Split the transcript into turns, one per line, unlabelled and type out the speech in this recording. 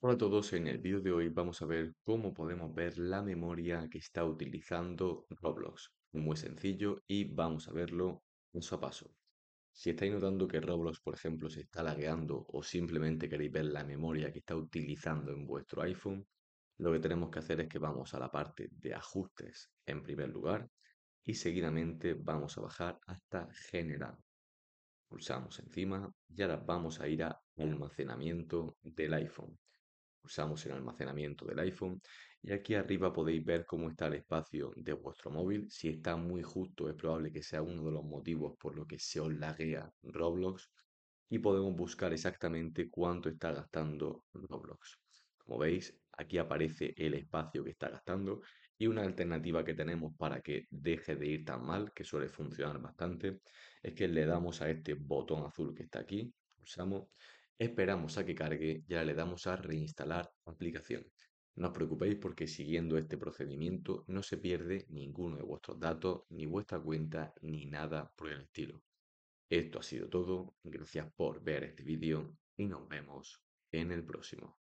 Hola a todos, en el vídeo de hoy vamos a ver cómo podemos ver la memoria que está utilizando Roblox. Muy sencillo y vamos a verlo paso a paso. Si estáis notando que Roblox, por ejemplo, se está lagueando o simplemente queréis ver la memoria que está utilizando en vuestro iPhone, lo que tenemos que hacer es que vamos a la parte de ajustes en primer lugar y seguidamente vamos a bajar hasta General. Pulsamos encima y ahora vamos a ir a almacenamiento del iPhone usamos el almacenamiento del iPhone y aquí arriba podéis ver cómo está el espacio de vuestro móvil. Si está muy justo es probable que sea uno de los motivos por lo que se os laguea Roblox y podemos buscar exactamente cuánto está gastando Roblox. Como veis, aquí aparece el espacio que está gastando y una alternativa que tenemos para que deje de ir tan mal, que suele funcionar bastante, es que le damos a este botón azul que está aquí, pulsamos Esperamos a que cargue y le damos a reinstalar aplicación. No os preocupéis porque siguiendo este procedimiento no se pierde ninguno de vuestros datos, ni vuestra cuenta, ni nada por el estilo. Esto ha sido todo, gracias por ver este vídeo y nos vemos en el próximo.